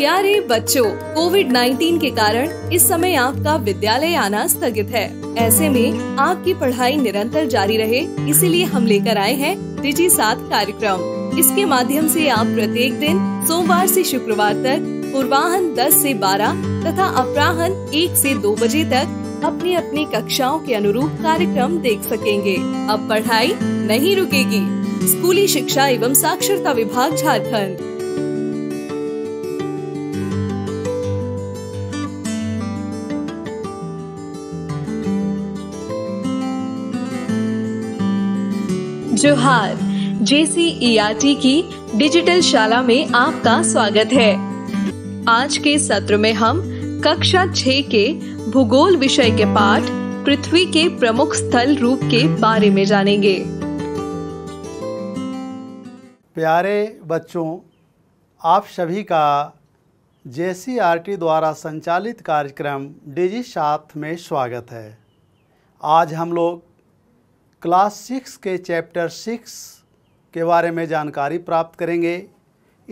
प्यारे बच्चों कोविड 19 के कारण इस समय आपका विद्यालय आना स्थगित है ऐसे में आपकी पढ़ाई निरंतर जारी रहे इसीलिए हम लेकर आए हैं डिजी साथ कार्यक्रम इसके माध्यम से आप प्रत्येक दिन सोमवार से शुक्रवार तक पूर्वाहन 10 से 12 तथा अपराहन 1 से 2 बजे तक अपनी अपनी कक्षाओं के अनुरूप कार्यक्रम देख सकेंगे अब पढ़ाई नहीं रुकेगी स्कूली शिक्षा एवं साक्षरता विभाग झारखंड जोहार जेसीईआरटी की डिजिटल शाला में आपका स्वागत है आज के सत्र में हम कक्षा छ के भूगोल विषय के पाठ पृथ्वी के प्रमुख स्थल रूप के बारे में जानेंगे प्यारे बच्चों आप सभी का जेसीआरटी द्वारा संचालित कार्यक्रम डिजी साथ में स्वागत है आज हम लोग क्लास सिक्स के चैप्टर सिक्स के बारे में जानकारी प्राप्त करेंगे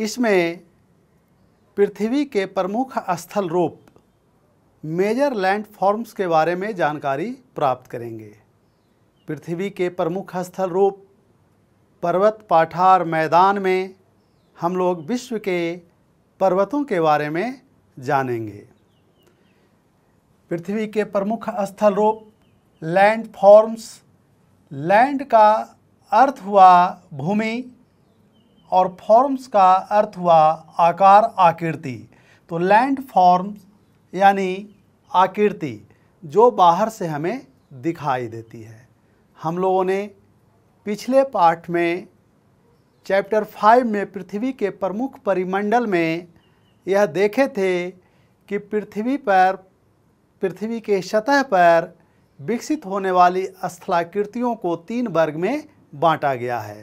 इसमें पृथ्वी के प्रमुख स्थल रूप मेजर लैंड फॉर्म्स के बारे में जानकारी प्राप्त करेंगे पृथ्वी के प्रमुख स्थल रूप पर्वत पाठार मैदान में हम लोग विश्व के पर्वतों के बारे में जानेंगे पृथ्वी के प्रमुख स्थल रूप लैंड फॉर्म्स लैंड का अर्थ हुआ भूमि और फॉर्म्स का अर्थ हुआ आकार आकृति तो लैंड फॉर्म्स यानी आकृति जो बाहर से हमें दिखाई देती है हम लोगों ने पिछले पाठ में चैप्टर फाइव में पृथ्वी के प्रमुख परिमंडल में यह देखे थे कि पृथ्वी पर पृथ्वी के सतह पर विकसित होने वाली स्थलाकृतियों को तीन वर्ग में बांटा गया है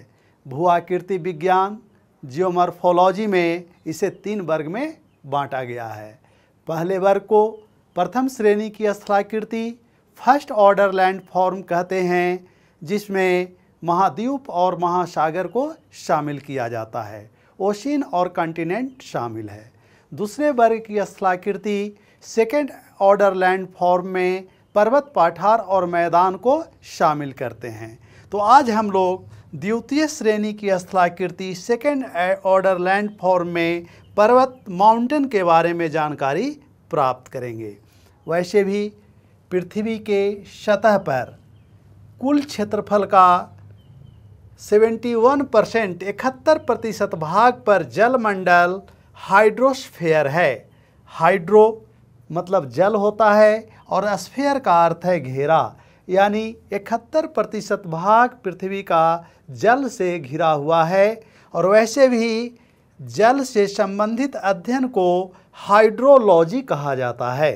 आकृति विज्ञान जियोमर्फोलॉजी में इसे तीन वर्ग में बांटा गया है पहले वर्ग को प्रथम श्रेणी की स्थलाकृति फर्स्ट ऑर्डर लैंड फॉर्म कहते हैं जिसमें महाद्वीप और महासागर को शामिल किया जाता है ओशिन और कंटिनेंट शामिल है दूसरे वर्ग की स्थलाकृति सेकेंड ऑर्डर लैंड फॉर्म में पर्वत पाठार और मैदान को शामिल करते हैं तो आज हम लोग द्वितीय श्रेणी की स्थलाकृति सेकेंड ऑर्डर लैंड फॉर्म में पर्वत माउंटेन के बारे में जानकारी प्राप्त करेंगे वैसे भी पृथ्वी के सतह पर कुल क्षेत्रफल का 71 परसेंट इकहत्तर प्रतिशत भाग पर जलमंडल हाइड्रोस्फेयर है हाइड्रो मतलब जल होता है और स्फेयर का अर्थ है घेरा यानी इकहत्तर प्रतिशत भाग पृथ्वी का जल से घिरा हुआ है और वैसे भी जल से संबंधित अध्ययन को हाइड्रोलॉजी कहा जाता है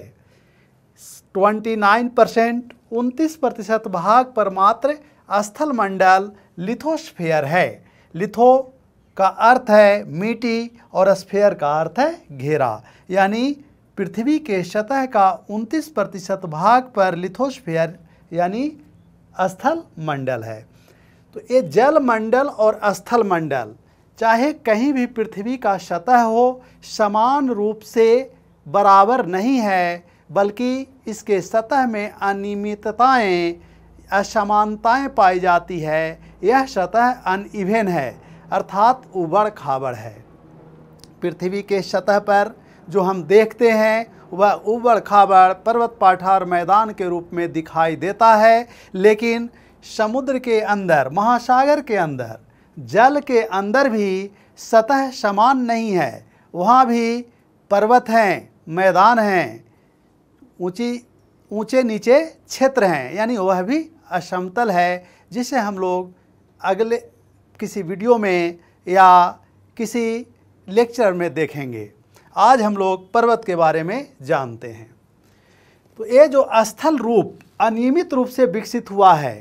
29 परसेंट उनतीस प्रतिशत भाग पर मात्र स्थल मंडल लिथोस्फेयर है लिथो का अर्थ है मिट्टी और स्फेयर का अर्थ है घेरा यानी पृथ्वी के सतह का 29 प्रतिशत भाग पर लिथोस्फेयर यानी स्थल मंडल है तो ये जल मंडल और स्थल मंडल चाहे कहीं भी पृथ्वी का सतह हो समान रूप से बराबर नहीं है बल्कि इसके सतह में अनियमितताएँ असमानताएँ पाई जाती है यह सतह अनइवन है अर्थात उबड़ खाबड़ है पृथ्वी के सतह पर जो हम देखते हैं वह उबड़ खाबड़ पर्वत पाठार मैदान के रूप में दिखाई देता है लेकिन समुद्र के अंदर महासागर के अंदर जल के अंदर भी सतह समान नहीं है वहाँ भी पर्वत हैं मैदान हैं ऊंची ऊंचे नीचे क्षेत्र हैं यानी वह भी असमतल है जिसे हम लोग अगले किसी वीडियो में या किसी लेक्चर में देखेंगे आज हम लोग पर्वत के बारे में जानते हैं तो ये जो स्थल रूप अनियमित रूप से विकसित हुआ है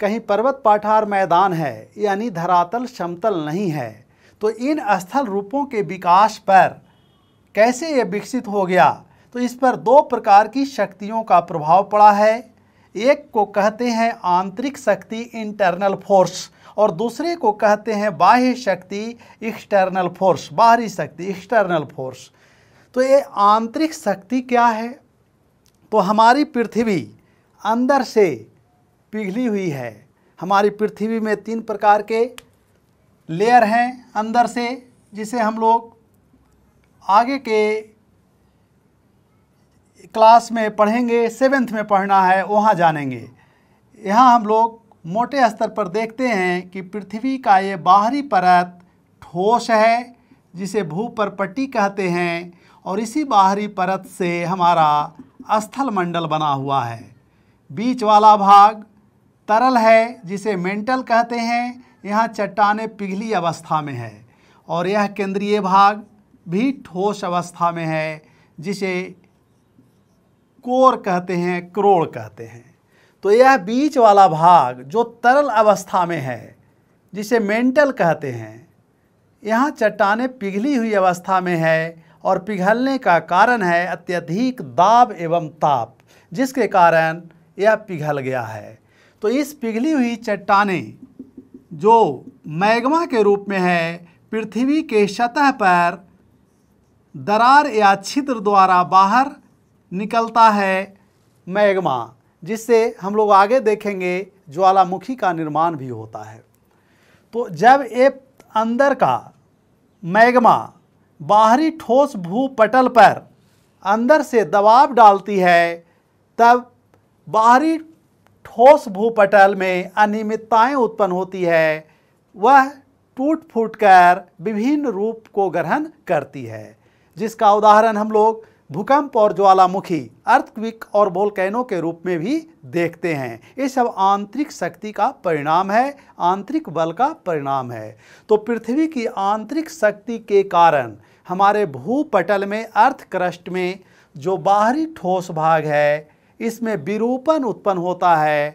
कहीं पर्वत पाठार मैदान है यानी धरातल समतल नहीं है तो इन स्थल रूपों के विकास पर कैसे ये विकसित हो गया तो इस पर दो प्रकार की शक्तियों का प्रभाव पड़ा है एक को कहते हैं आंतरिक शक्ति इंटरनल फोर्स और दूसरे को कहते हैं बाह्य शक्ति एक्सटर्नल फोर्स बाहरी शक्ति एक्सटर्नल फोर्स तो ये आंतरिक शक्ति क्या है तो हमारी पृथ्वी अंदर से पिघली हुई है हमारी पृथ्वी में तीन प्रकार के लेयर हैं अंदर से जिसे हम लोग आगे के क्लास में पढ़ेंगे सेवेंथ में पढ़ना है वहाँ जानेंगे यहाँ हम लोग मोटे स्तर पर देखते हैं कि पृथ्वी का ये बाहरी परत ठोस है जिसे भूपरपट्टी कहते हैं और इसी बाहरी परत से हमारा स्थल मंडल बना हुआ है बीच वाला भाग तरल है जिसे मेंटल कहते हैं यहाँ चट्टाने पिघली अवस्था में है और यह केंद्रीय भाग भी ठोस अवस्था में है जिसे कोर कहते हैं क्रोड़ कहते हैं तो यह बीच वाला भाग जो तरल अवस्था में है जिसे मेंटल कहते हैं यहाँ चट्टाने पिघली हुई अवस्था में है और पिघलने का कारण है अत्यधिक दाब एवं ताप जिसके कारण यह पिघल गया है तो इस पिघली हुई चट्टाने जो मैग्मा के रूप में है पृथ्वी के सतह पर दरार या छिद्र द्वारा बाहर निकलता है मैग्मा जिससे हम लोग आगे देखेंगे ज्वालामुखी का निर्माण भी होता है तो जब ये अंदर का मैग्मा बाहरी ठोस भूपटल पर अंदर से दबाव डालती है तब बाहरी ठोस भूपटल में अनियमितताएँ उत्पन्न होती है वह टूट फूट कर विभिन्न रूप को ग्रहण करती है जिसका उदाहरण हम लोग भूकंप और ज्वालामुखी अर्थक्विक और बोलकैनो के रूप में भी देखते हैं ये सब आंतरिक शक्ति का परिणाम है आंतरिक बल का परिणाम है तो पृथ्वी की आंतरिक शक्ति के कारण हमारे भूपटल में अर्थक्रष्ट में जो बाहरी ठोस भाग है इसमें विरूपण उत्पन्न होता है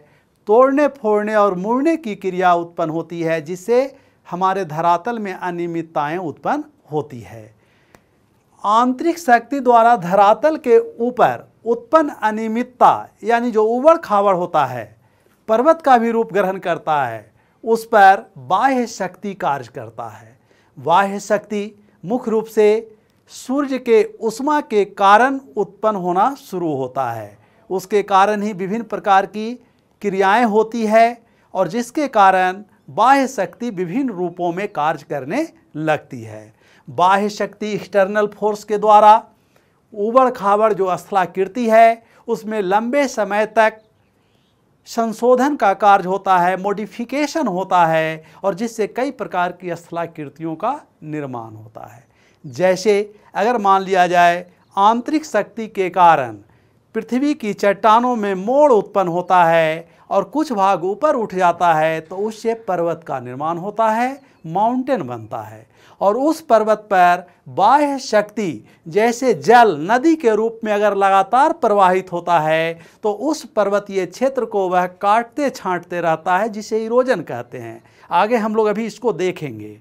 तोड़ने फोड़ने और मुड़ने की क्रिया उत्पन्न होती है जिससे हमारे धरातल में अनियमितताएँ उत्पन्न होती है आंतरिक शक्ति द्वारा धरातल के ऊपर उत्पन्न अनियमितता यानी जो उबड़ खाबड़ होता है पर्वत का भी रूप ग्रहण करता है उस पर बाह्य शक्ति कार्य करता है बाह्य शक्ति मुख्य रूप से सूर्य के उष्मा के कारण उत्पन्न होना शुरू होता है उसके कारण ही विभिन्न प्रकार की क्रियाएं होती है और जिसके कारण बाह्य शक्ति विभिन्न रूपों में कार्य करने लगती है बाह्य शक्ति एक्सटर्नल फोर्स के द्वारा उबड़ खाबड़ जो स्थलाकृति है उसमें लंबे समय तक संशोधन का कार्य होता है मॉडिफिकेशन होता है और जिससे कई प्रकार की स्थलाकृतियों का निर्माण होता है जैसे अगर मान लिया जाए आंतरिक शक्ति के कारण पृथ्वी की चट्टानों में मोड़ उत्पन्न होता है और कुछ भाग ऊपर उठ जाता है तो उससे पर्वत का निर्माण होता है माउंटेन बनता है और उस पर्वत पर बाह्य शक्ति जैसे जल नदी के रूप में अगर लगातार प्रवाहित होता है तो उस पर्वतीय क्षेत्र को वह काटते छांटते रहता है जिसे इरोजन कहते हैं आगे हम लोग अभी इसको देखेंगे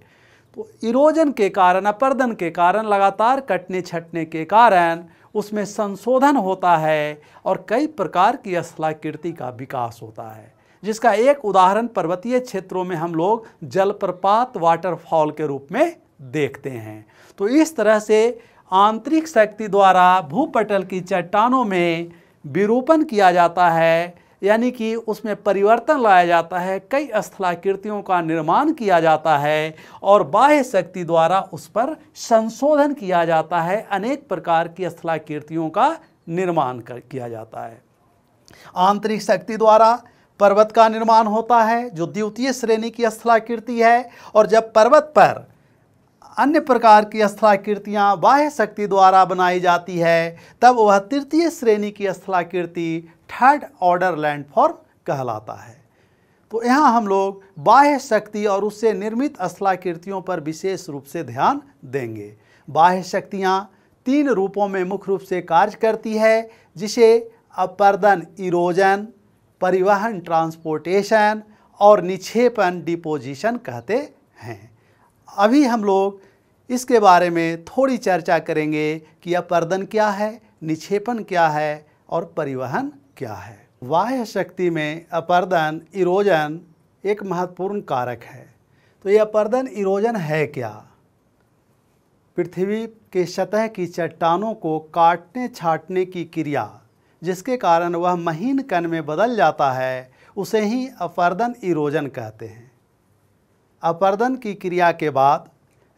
तो इरोजन के कारण अपर्दन के कारण लगातार कटने छटने के कारण उसमें संशोधन होता है और कई प्रकार की असलाकृति का विकास होता है जिसका एक उदाहरण पर्वतीय क्षेत्रों में हम लोग जलप्रपात वाटरफॉल के रूप में देखते हैं तो इस तरह से आंतरिक शक्ति द्वारा भूपटल की चट्टानों में विरूपण किया जाता है यानी कि उसमें परिवर्तन लाया जाता है कई स्थलाकृतियों का निर्माण किया जाता है और बाह्य शक्ति द्वारा उस पर संशोधन किया जाता है अनेक प्रकार की स्थलाकृतियों का निर्माण कर किया जाता है आंतरिक शक्ति द्वारा पर्वत का निर्माण होता है जो द्वितीय श्रेणी की स्थलाकृति है और जब पर्वत पर अन्य प्रकार की स्थलाकृतियाँ बाह्य शक्ति द्वारा बनाई जाती है तब वह तृतीय श्रेणी की स्थलाकृति थर्ड ऑर्डर लैंडफॉर्म कहलाता है तो यहाँ हम लोग बाह्य शक्ति और उससे निर्मित स्थलाकृतियों पर विशेष रूप से ध्यान देंगे बाह्य शक्तियाँ तीन रूपों में मुख्य रूप से कार्य करती है जिसे अपर्दन इरोजन परिवहन ट्रांसपोर्टेशन और निक्षेपण डिपोजिशन कहते हैं अभी हम लोग इसके बारे में थोड़ी चर्चा करेंगे कि अपर्दन क्या है निक्षेपण क्या है और परिवहन क्या है बाह्य शक्ति में अपर्दन इरोजन एक महत्वपूर्ण कारक है तो यह अपर्दन इरोजन है क्या पृथ्वी के सतह की चट्टानों को काटने छाटने की क्रिया जिसके कारण वह महीन कण में बदल जाता है उसे ही अपर्दन इरोजन कहते हैं अपर्दन की क्रिया के बाद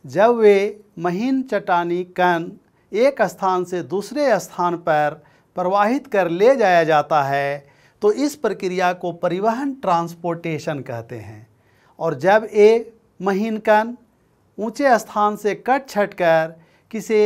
जब वे महीन चटानी कण एक स्थान से दूसरे स्थान पर प्रवाहित कर ले जाया जाता है तो इस प्रक्रिया को परिवहन ट्रांसपोर्टेशन कहते हैं और जब ये महीन कण ऊंचे स्थान से कट छट कर किसी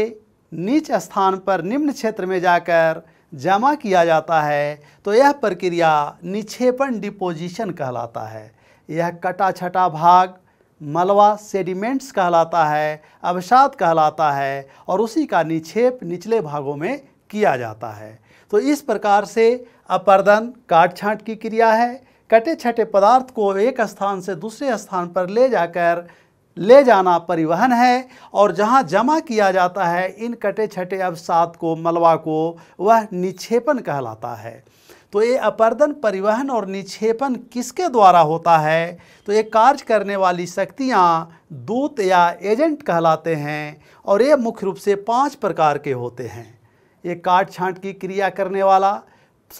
नीच स्थान पर निम्न क्षेत्र में जाकर जमा किया जाता है तो यह प्रक्रिया निक्षेपण डिपोजिशन कहलाता है यह कटा छटा भाग मलवा सेडिमेंट्स कहलाता है अवसाद कहलाता है और उसी का निक्षेप निचले भागों में किया जाता है तो इस प्रकार से अपर्दन काट छाँट की क्रिया है कटे छटे पदार्थ को एक स्थान से दूसरे स्थान पर ले जाकर ले जाना परिवहन है और जहाँ जमा किया जाता है इन कटे छटे अवसाद को मलवा को वह निक्षेपण कहलाता है तो ये अपर्दन परिवहन और निक्षेपण किसके द्वारा होता है तो ये कार्य करने वाली शक्तियाँ दूत या एजेंट कहलाते हैं और ये मुख्य रूप से पांच प्रकार के होते हैं ये काट छांट की क्रिया करने वाला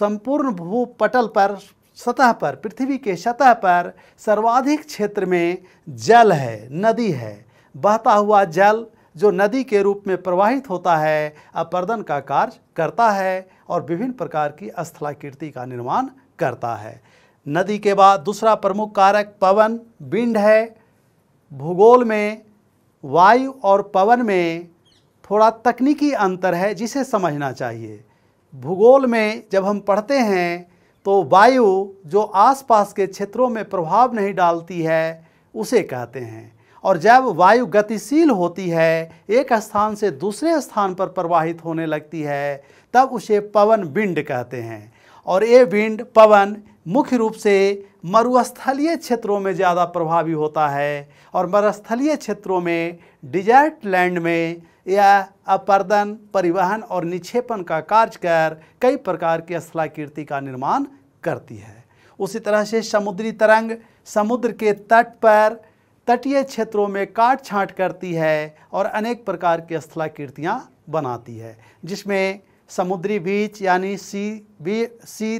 संपूर्ण भूपटल पर सतह पर पृथ्वी के सतह पर सर्वाधिक क्षेत्र में जल है नदी है बहता हुआ जल जो नदी के रूप में प्रवाहित होता है अपर्दन का कार्य करता है और विभिन्न प्रकार की स्थलाकृति का निर्माण करता है नदी के बाद दूसरा प्रमुख कारक पवन विंड है भूगोल में वायु और पवन में थोड़ा तकनीकी अंतर है जिसे समझना चाहिए भूगोल में जब हम पढ़ते हैं तो वायु जो आसपास के क्षेत्रों में प्रभाव नहीं डालती है उसे कहते हैं और जब वायु गतिशील होती है एक स्थान से दूसरे स्थान पर प्रवाहित होने लगती है तब उसे पवन विंड कहते हैं और ये विंड पवन मुख्य रूप से मरुस्थलीय क्षेत्रों में ज़्यादा प्रभावी होता है और मरुस्थलीय क्षेत्रों में डिजर्ट लैंड में या अपर्दन परिवहन और निक्षेपण का कार्य कर कई प्रकार की स्थलाकृति का निर्माण करती है उसी तरह से समुद्री तरंग समुद्र के तट पर तटीय क्षेत्रों में काट छाँट करती है और अनेक प्रकार की स्थलाकृतियाँ बनाती है जिसमें समुद्री बीच यानी सी बी सी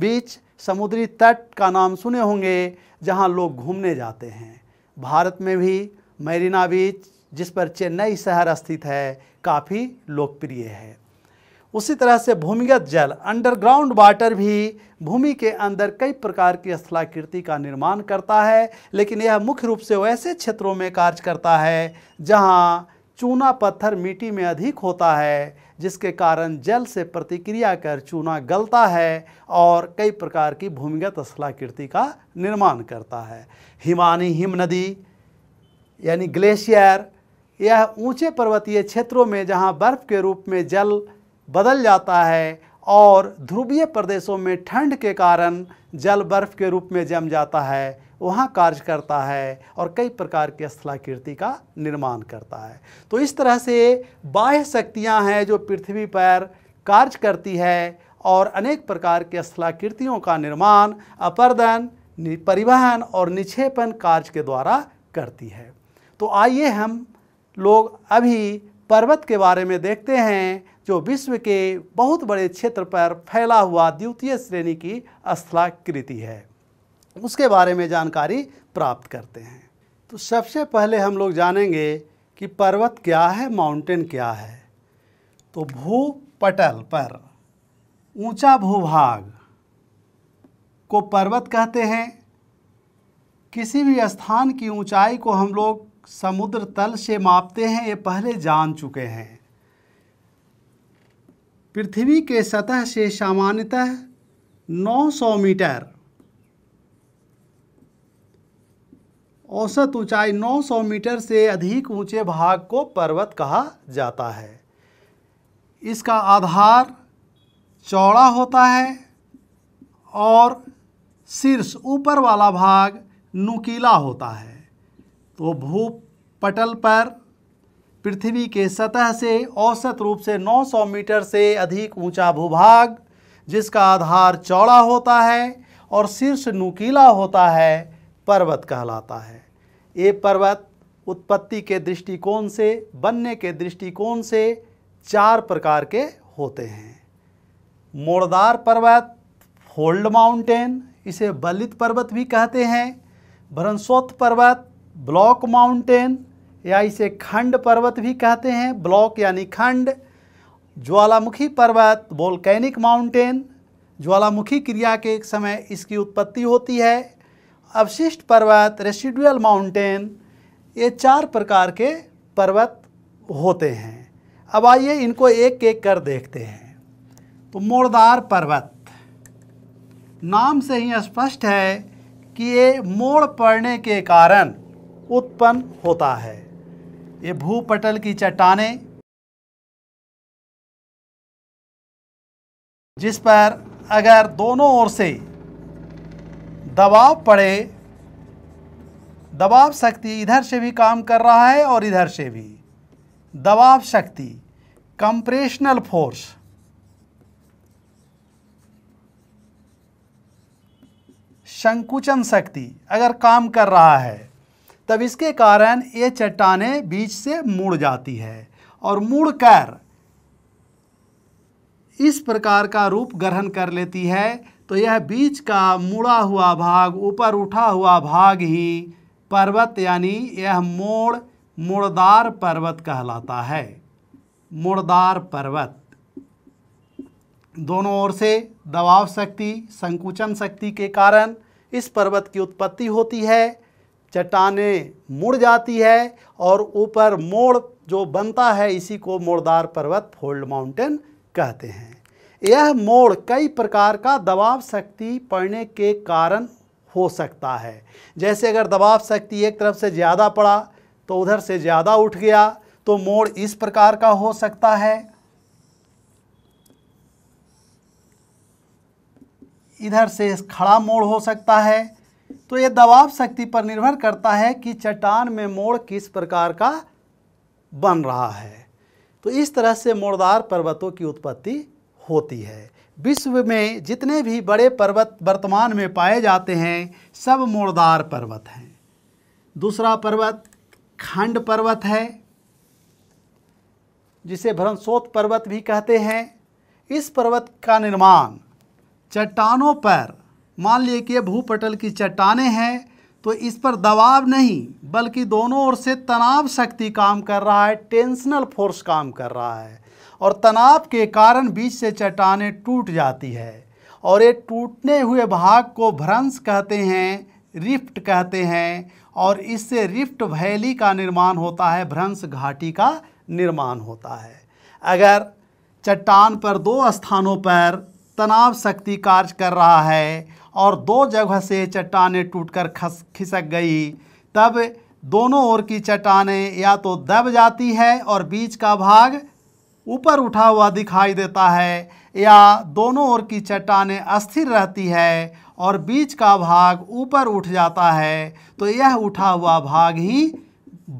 बीच समुद्री तट का नाम सुने होंगे जहां लोग घूमने जाते हैं भारत में भी मैरीना बीच जिस पर चेन्नई शहर स्थित है काफ़ी लोकप्रिय है उसी तरह से भूमिगत जल अंडरग्राउंड वाटर भी भूमि के अंदर कई प्रकार की स्थलाकृति का निर्माण करता है लेकिन यह मुख्य रूप से वैसे क्षेत्रों में कार्य करता है जहाँ चूना पत्थर मिट्टी में अधिक होता है जिसके कारण जल से प्रतिक्रिया कर चूना गलता है और कई प्रकार की भूमिगत असलाकृति का निर्माण करता है हिमानी हिम नदी यानी ग्लेशियर यह ऊंचे पर्वतीय क्षेत्रों में जहां बर्फ़ के रूप में जल बदल जाता है और ध्रुवीय प्रदेशों में ठंड के कारण जल बर्फ़ के रूप में जम जाता है वहाँ कार्य करता है और कई प्रकार की स्थलाकृति का निर्माण करता है तो इस तरह से बाह्य शक्तियाँ हैं जो पृथ्वी पर कार्य करती है और अनेक प्रकार के स्थलाकृतियों का निर्माण अपर्दन परिवहन और निक्षेपण कार्य के द्वारा करती है तो आइए हम लोग अभी पर्वत के बारे में देखते हैं जो विश्व के बहुत बड़े क्षेत्र पर फैला हुआ द्वितीय श्रेणी की स्थलाकृति है उसके बारे में जानकारी प्राप्त करते हैं तो सबसे पहले हम लोग जानेंगे कि पर्वत क्या है माउंटेन क्या है तो भूपटल पर ऊंचा भूभाग को पर्वत कहते हैं किसी भी स्थान की ऊंचाई को हम लोग समुद्र तल से मापते हैं ये पहले जान चुके हैं पृथ्वी के सतह से सामान्यतः 900 मीटर औसत ऊंचाई 900 मीटर से अधिक ऊंचे भाग को पर्वत कहा जाता है इसका आधार चौड़ा होता है और शीर्ष ऊपर वाला भाग नुकीला होता है तो भू पटल पर पृथ्वी के सतह से औसत रूप से 900 मीटर से अधिक ऊंचा भूभाग जिसका आधार चौड़ा होता है और शीर्ष नुकीला होता है पर्वत कहलाता है ये पर्वत उत्पत्ति के दृष्टिकोण से बनने के दृष्टिकोण से चार प्रकार के होते हैं मोड़दार पर्वत फोल्ड माउंटेन इसे बलित पर्वत भी कहते हैं भ्रंसोत पर्वत ब्लॉक माउंटेन या इसे खंड पर्वत भी कहते हैं ब्लॉक यानी खंड ज्वालामुखी पर्वत बोलकैनिक माउंटेन ज्वालामुखी क्रिया के समय इसकी उत्पत्ति होती है अवशिष्ट पर्वत रेसिडुअल माउंटेन ये चार प्रकार के पर्वत होते हैं अब आइए इनको एक एक कर देखते हैं तो मोड़दार पर्वत नाम से ही स्पष्ट है कि ये मोड़ पड़ने के कारण उत्पन्न होता है ये भूपटल की चट्टाने जिस पर अगर दोनों ओर से दबाव पड़े दबाव शक्ति इधर से भी काम कर रहा है और इधर से भी दबाव शक्ति कंप्रेशनल फोर्स संकुचन शक्ति अगर काम कर रहा है तब इसके कारण ये चट्टाने बीच से मुड़ जाती है और मुड़कर इस प्रकार का रूप ग्रहण कर लेती है तो यह बीच का मुड़ा हुआ भाग ऊपर उठा हुआ भाग ही पर्वत यानी यह मोड़ मुड़दार पर्वत कहलाता है मुड़दार पर्वत दोनों ओर से दबाव शक्ति संकुचन शक्ति के कारण इस पर्वत की उत्पत्ति होती है चट्टाने मुड़ जाती है और ऊपर मोड़ जो बनता है इसी को मोड़दार पर्वत फोल्ड माउंटेन कहते हैं यह मोड़ कई प्रकार का दबाव शक्ति पड़ने के कारण हो सकता है जैसे अगर दबाव शक्ति एक तरफ से ज़्यादा पड़ा तो उधर से ज़्यादा उठ गया तो मोड़ इस प्रकार का हो सकता है इधर से खड़ा मोड़ हो सकता है तो यह दबाव शक्ति पर निर्भर करता है कि चट्टान में मोड़ किस प्रकार का बन रहा है तो इस तरह से मोड़दार पर्वतों की उत्पत्ति होती है विश्व में जितने भी बड़े पर्वत वर्तमान में पाए जाते हैं सब मोड़दार पर्वत हैं दूसरा पर्वत खंड पर्वत है जिसे भ्रमसोत पर्वत भी कहते हैं इस पर्वत का निर्माण चट्टानों पर मान लिए कि भूपटल की चट्टानें हैं तो इस पर दबाव नहीं बल्कि दोनों ओर से तनाव शक्ति काम कर रहा है टेंशनल फोर्स काम कर रहा है और तनाव के कारण बीच से चट्टाने टूट जाती है और ये टूटने हुए भाग को भ्रंश कहते हैं रिफ्ट कहते हैं और इससे रिफ्ट वैली का निर्माण होता है भ्रंश घाटी का निर्माण होता है अगर चट्टान पर दो स्थानों पर तनाव शक्ति कार्य कर रहा है और दो जगह से टूट टूटकर खस खिसक गई तब दोनों ओर की चट्टानें या तो दब जाती है और बीच का भाग ऊपर उठा हुआ दिखाई देता है या दोनों ओर की चट्टाने अस्थिर रहती है और बीच का भाग ऊपर उठ जाता है तो यह उठा हुआ भाग ही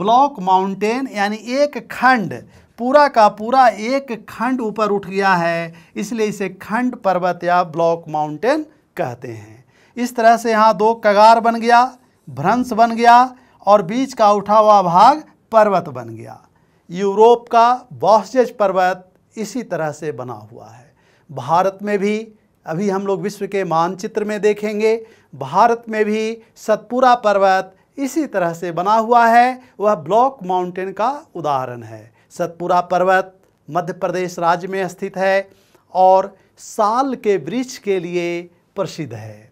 ब्लॉक माउंटेन यानी एक खंड पूरा का पूरा एक खंड ऊपर उठ गया है इसलिए इसे खंड पर्वत या ब्लॉक माउंटेन कहते हैं इस तरह से यहाँ दो कगार बन गया भ्रंश बन गया और बीच का उठा हुआ भाग पर्वत बन गया यूरोप का वॉसजेज पर्वत इसी तरह से बना हुआ है भारत में भी अभी हम लोग विश्व के मानचित्र में देखेंगे भारत में भी सतपुरा पर्वत इसी तरह से बना हुआ है वह ब्लॉक माउंटेन का उदाहरण है सतपुरा पर्वत मध्य प्रदेश राज्य में स्थित है और साल के वृक्ष के लिए प्रसिद्ध है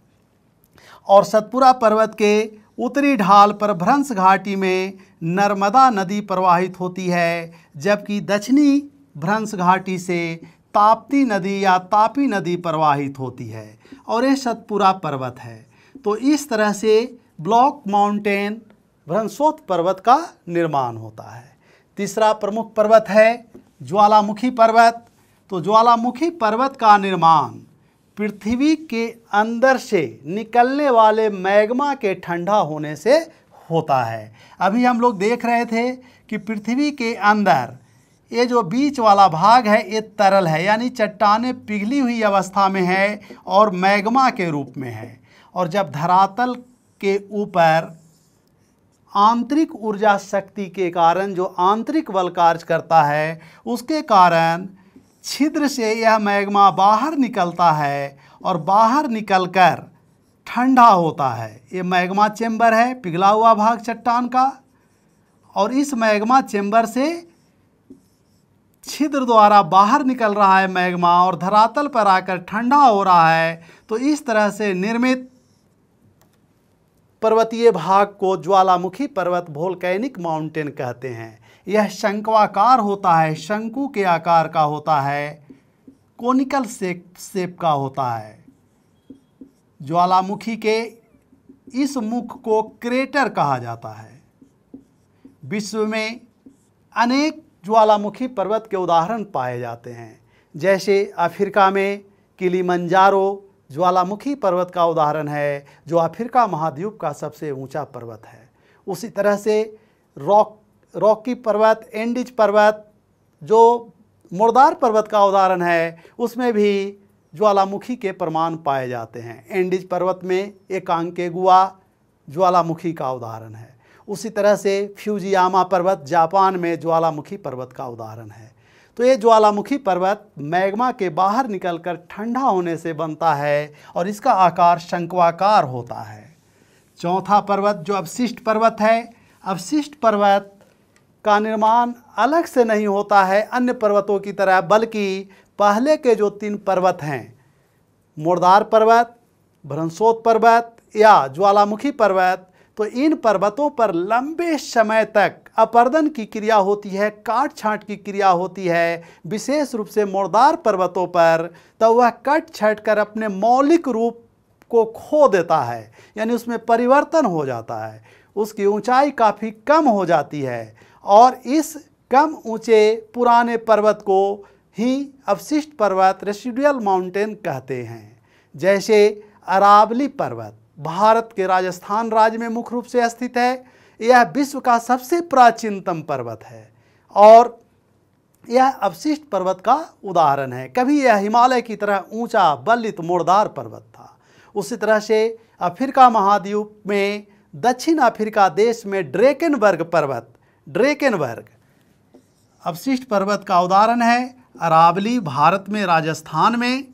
और सतपुरा पर्वत के उत्तरी ढाल पर भ्रंश घाटी में नर्मदा नदी प्रवाहित होती है जबकि दक्षिणी भ्रंश घाटी से ताप्ती नदी या तापी नदी प्रवाहित होती है और यह सतपुरा पर्वत है तो इस तरह से ब्लॉक माउंटेन भ्रंशोत पर्वत का निर्माण होता है तीसरा प्रमुख पर्वत है ज्वालामुखी पर्वत तो ज्वालामुखी पर्वत का निर्माण पृथ्वी के अंदर से निकलने वाले मैग्मा के ठंडा होने से होता है अभी हम लोग देख रहे थे कि पृथ्वी के अंदर ये जो बीच वाला भाग है ये तरल है यानी चट्टाने पिघली हुई अवस्था में है और मैग्मा के रूप में है और जब धरातल के ऊपर आंतरिक ऊर्जा शक्ति के कारण जो आंतरिक बल कार्य करता है उसके कारण छिद्र से यह मैग्मा बाहर निकलता है और बाहर निकलकर ठंडा होता है ये मैग्मा चेंबर है पिघला हुआ भाग चट्टान का और इस मैग्मा चेंबर से छिद्र द्वारा बाहर निकल रहा है मैग्मा और धरातल पर आकर ठंडा हो रहा है तो इस तरह से निर्मित पर्वतीय भाग को ज्वालामुखी पर्वत भोलकैनिक माउंटेन कहते हैं यह शंकवाकार होता है शंकु के आकार का होता है कोनिकल सेप सेप का होता है ज्वालामुखी के इस मुख को क्रेटर कहा जाता है विश्व में अनेक ज्वालामुखी पर्वत के उदाहरण पाए जाते हैं जैसे अफ्रीका में किलीमंजारो ज्वालामुखी पर्वत का उदाहरण है जो अफ्रीका महाद्वीप का सबसे ऊंचा पर्वत है उसी तरह से रॉक रॉकी पर्वत एंडिज पर्वत जो मुर्दार पर्वत का उदाहरण है उसमें भी ज्वालामुखी के प्रमाण पाए जाते हैं एंडिज पर्वत में एकांकेगुआ ज्वालामुखी का उदाहरण है उसी तरह से फ्यूजियामा पर्वत जापान में ज्वालामुखी पर्वत का उदाहरण है तो ये ज्वालामुखी पर्वत मैग्मा के बाहर निकलकर ठंडा होने से बनता है और इसका आकार शंक्वाकार होता है चौथा पर्वत जो अवशिष्ट पर्वत है अवशिष्ट पर्वत का निर्माण अलग से नहीं होता है अन्य पर्वतों की तरह बल्कि पहले के जो तीन पर्वत हैं मोरदार पर्वत भ्रंसोत पर्वत या ज्वालामुखी पर्वत तो इन पर्वतों पर लंबे समय तक अपर्दन की क्रिया होती है काट छाँट की क्रिया होती है विशेष रूप से मोरदार पर्वतों पर तो वह कट छट कर अपने मौलिक रूप को खो देता है यानी उसमें परिवर्तन हो जाता है उसकी ऊंचाई काफ़ी कम हो जाती है और इस कम ऊंचे पुराने पर्वत को ही अवशिष्ट पर्वत रेसिडुअल माउंटेन कहते हैं जैसे अरावली पर्वत भारत के राजस्थान राज्य में मुख्य रूप से स्थित है यह विश्व का सबसे प्राचीनतम पर्वत है और यह अवशिष्ट पर्वत का उदाहरण है कभी यह हिमालय की तरह ऊंचा बलित मोड़दार पर्वत था उसी तरह से अफ्रीका महाद्वीप में दक्षिण अफ्रीका देश में ड्रेकनबर्ग पर्वत ड्रेकनबर्ग अवशिष्ट पर्वत का उदाहरण है अरावली भारत में राजस्थान में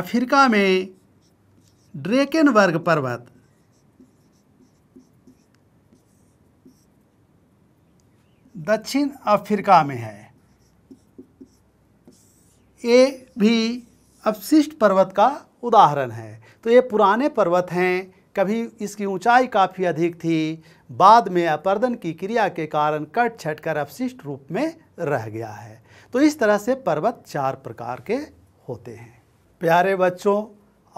अफ्रीका में ड्रेकेनबर्ग पर्वत दक्षिण अफ्रीका में है ये भी अपशिष्ट पर्वत का उदाहरण है तो ये पुराने पर्वत हैं कभी इसकी ऊंचाई काफ़ी अधिक थी बाद में अपर्दन की क्रिया के कारण कट छट कर अपशिष्ट रूप में रह गया है तो इस तरह से पर्वत चार प्रकार के होते हैं प्यारे बच्चों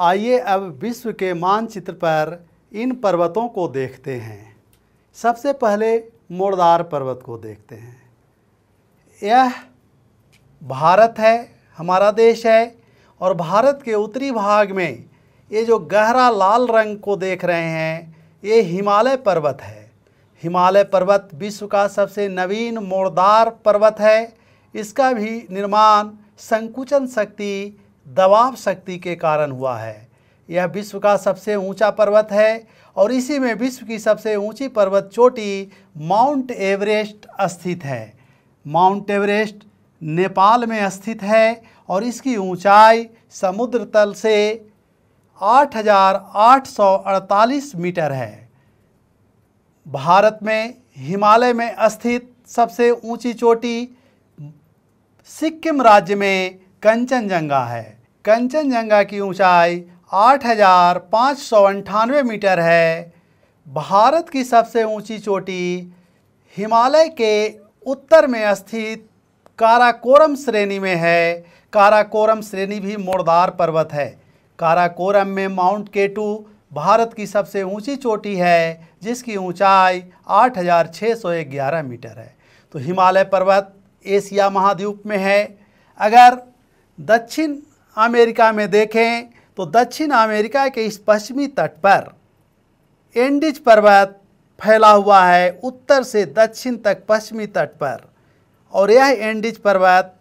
आइए अब विश्व के मानचित्र पर इन पर्वतों को देखते हैं सबसे पहले मोड़दार पर्वत को देखते हैं यह भारत है हमारा देश है और भारत के उत्तरी भाग में ये जो गहरा लाल रंग को देख रहे हैं ये हिमालय पर्वत है हिमालय पर्वत विश्व का सबसे नवीन मोड़दार पर्वत है इसका भी निर्माण संकुचन शक्ति दबाव शक्ति के कारण हुआ है यह विश्व का सबसे ऊंचा पर्वत है और इसी में विश्व की सबसे ऊंची पर्वत चोटी माउंट एवरेस्ट स्थित है माउंट एवरेस्ट नेपाल में स्थित है और इसकी ऊंचाई समुद्र तल से 8,848 मीटर है भारत में हिमालय में स्थित सबसे ऊंची चोटी सिक्किम राज्य में कंचनजंगा है कंचनजंगा की ऊंचाई आठ मीटर है भारत की सबसे ऊंची चोटी हिमालय के उत्तर में स्थित काराकोरम श्रेणी में है काराकोरम श्रेणी भी मोड़दार पर्वत है काराकोरम में माउंट केटू भारत की सबसे ऊंची चोटी है जिसकी ऊंचाई 8,611 मीटर है तो हिमालय पर्वत एशिया महाद्वीप में है अगर दक्षिण अमेरिका में देखें तो दक्षिण अमेरिका के इस पश्चिमी तट पर एंडिज पर्वत फैला हुआ है उत्तर से दक्षिण तक पश्चिमी तट पर और यह एंडिज पर्वत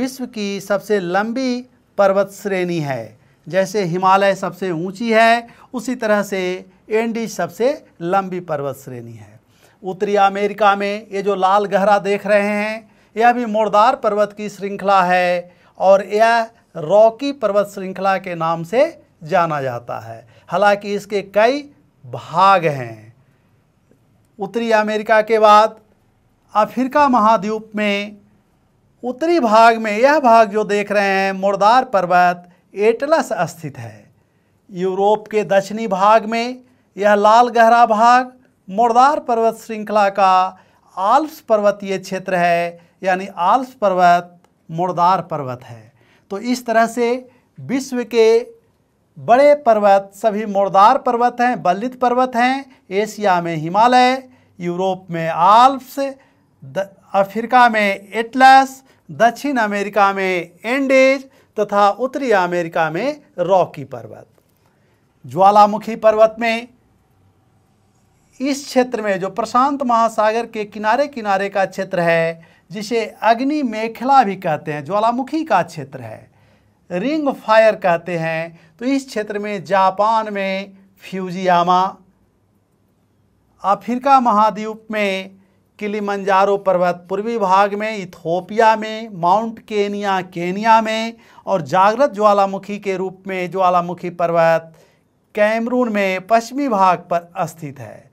विश्व की सबसे लंबी पर्वत श्रेणी है जैसे हिमालय सबसे ऊंची है उसी तरह से एंडीज सबसे लंबी पर्वत श्रेणी है उत्तरी अमेरिका में ये जो लाल गहरा देख रहे हैं यह भी मोरदार पर्वत की श्रृंखला है और यह रॉकी पर्वत श्रृंखला के नाम से जाना जाता है हालांकि इसके कई भाग हैं उत्तरी अमेरिका के बाद अफ्रीका महाद्वीप में उत्तरी भाग में यह भाग जो देख रहे हैं मोड़दार पर्वत एटलस स्थित है यूरोप के दक्षिणी भाग में यह लाल गहरा भाग मुर्दार पर्वत श्रृंखला का आल्प्स पर्वतीय क्षेत्र है यानी आल्प्स पर्वत मुर्दार पर्वत है तो इस तरह से विश्व के बड़े पर्वत सभी मुर्दार पर्वत हैं बलित पर्वत हैं एशिया में हिमालय यूरोप में आल्प्स अफ्रीका में एटलस दक्षिण अमेरिका में एंडेज तथा उत्तरी अमेरिका में रॉकी पर्वत ज्वालामुखी पर्वत में इस क्षेत्र में जो प्रशांत महासागर के किनारे किनारे का क्षेत्र है जिसे अग्नि मेखला भी कहते हैं ज्वालामुखी का क्षेत्र है रिंग फायर कहते हैं तो इस क्षेत्र में जापान में फ्यूजियामा अफ्रीका महाद्वीप में किलीमंजारो पर्वत पूर्वी भाग में इथोपिया में माउंट केनिया केनिया में और जागृत ज्वालामुखी के रूप में ज्वालामुखी पर्वत कैमरून में पश्चिमी भाग पर स्थित है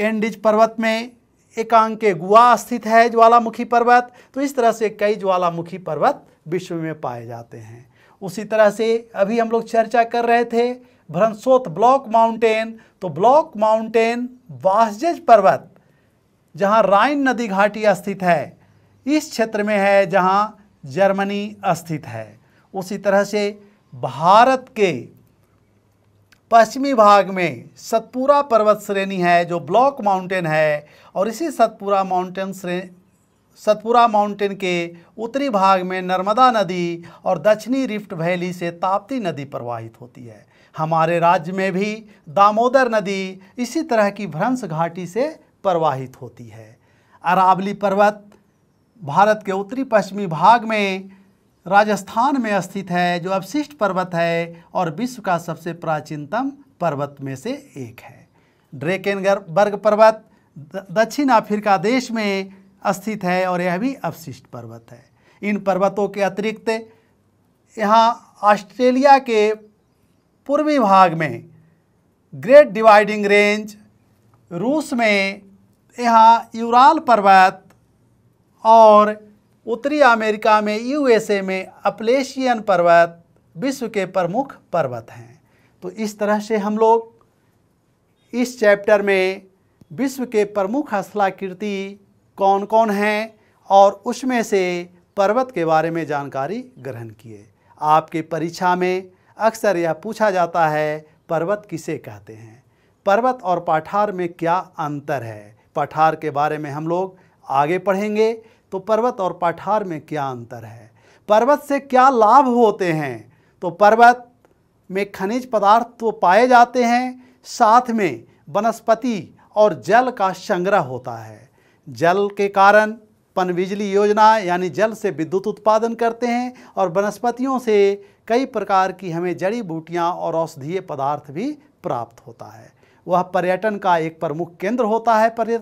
एंडिज पर्वत में एकांक गुआ स्थित है ज्वालामुखी पर्वत तो इस तरह से कई ज्वालामुखी पर्वत विश्व में पाए जाते हैं उसी तरह से अभी हम लोग चर्चा कर रहे थे भ्रंसोत ब्लॉक माउंटेन तो ब्लॉक माउंटेन वासजज पर्वत जहां राइन नदी घाटी स्थित है इस क्षेत्र में है जहां जर्मनी स्थित है उसी तरह से भारत के पश्चिमी भाग में सतपुरा पर्वत श्रेणी है जो ब्लॉक माउंटेन है और इसी सतपुरा माउंटेन श्रेणी सतपुरा माउंटेन के उत्तरी भाग में नर्मदा नदी और दक्षिणी रिफ्ट वैली से ताप्ती नदी प्रवाहित होती है हमारे राज्य में भी दामोदर नदी इसी तरह की भ्रंश घाटी से प्रवाहित होती है अरावली पर्वत भारत के उत्तरी पश्चिमी भाग में राजस्थान में स्थित है जो अवशिष्ट पर्वत है और विश्व का सबसे प्राचीनतम पर्वत में से एक है बर्ग पर्वत दक्षिण अफ्रीका देश में स्थित है और यह भी अवशिष्ट पर्वत है इन पर्वतों के अतिरिक्त यहाँ ऑस्ट्रेलिया के पूर्वी भाग में ग्रेट डिवाइडिंग रेंज रूस में यहाँ यूराल पर्वत और उत्तरी अमेरिका में यूएसए में अपलेशियन पर्वत विश्व के प्रमुख पर्वत हैं तो इस तरह से हम लोग इस चैप्टर में विश्व के प्रमुख स्थलाकृति कौन कौन हैं और उसमें से पर्वत के बारे में जानकारी ग्रहण किए आपके परीक्षा में अक्सर यह पूछा जाता है पर्वत किसे कहते हैं पर्वत और पठार में क्या अंतर है पठार के बारे में हम लोग आगे पढ़ेंगे तो पर्वत और पठार में क्या अंतर है पर्वत से क्या लाभ होते हैं तो पर्वत में खनिज पदार्थ तो पाए जाते हैं साथ में वनस्पति और जल का संग्रह होता है जल के कारण पनबिजली योजना यानी जल से विद्युत उत्पादन करते हैं और वनस्पतियों से कई प्रकार की हमें जड़ी बूटियाँ और औषधीय पदार्थ भी प्राप्त होता है वह पर्यटन का एक प्रमुख केंद्र होता है पर्य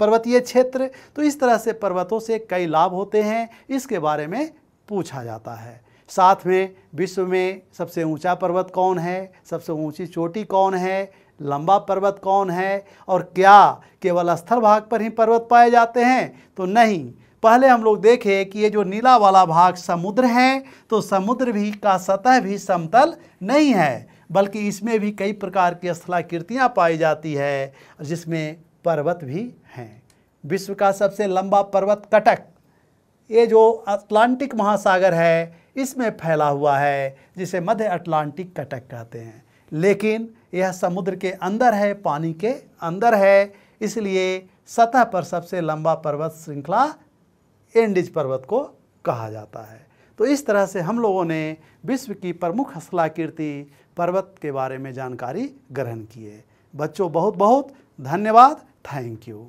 पर्वतीय क्षेत्र तो इस तरह से पर्वतों से कई लाभ होते हैं इसके बारे में पूछा जाता है साथ में विश्व में सबसे ऊंचा पर्वत कौन है सबसे ऊंची चोटी कौन है लंबा पर्वत कौन है और क्या केवल स्थल भाग पर ही पर्वत पाए जाते हैं तो नहीं पहले हम लोग देखें कि ये जो नीला वाला भाग समुद्र है तो समुद्र भी का सतह भी समतल नहीं है बल्कि इसमें भी कई प्रकार की स्थलाकृतियाँ पाई जाती है जिसमें पर्वत भी हैं विश्व का सबसे लंबा पर्वत कटक ये जो अटलांटिक महासागर है इसमें फैला हुआ है जिसे मध्य अटलांटिक कटक कहते हैं लेकिन यह समुद्र के अंदर है पानी के अंदर है इसलिए सतह पर सबसे लंबा पर्वत श्रृंखला एंडिज पर्वत को कहा जाता है तो इस तरह से हम लोगों ने विश्व की प्रमुख हस्तलाकृति पर्वत के बारे में जानकारी ग्रहण की है बच्चों बहुत बहुत धन्यवाद थैंक यू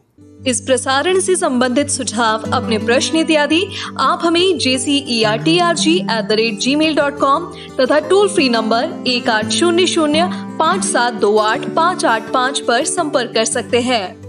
इस प्रसारण से संबंधित सुझाव अपने प्रश्न इत्यादि आप हमें J C E R T R G at the rate gmail dot com तथा टोल फ्री नंबर एक आठ शून्य शून्य पाँच सात दो आठ पाँच आठ पाँच आरोप संपर्क कर सकते हैं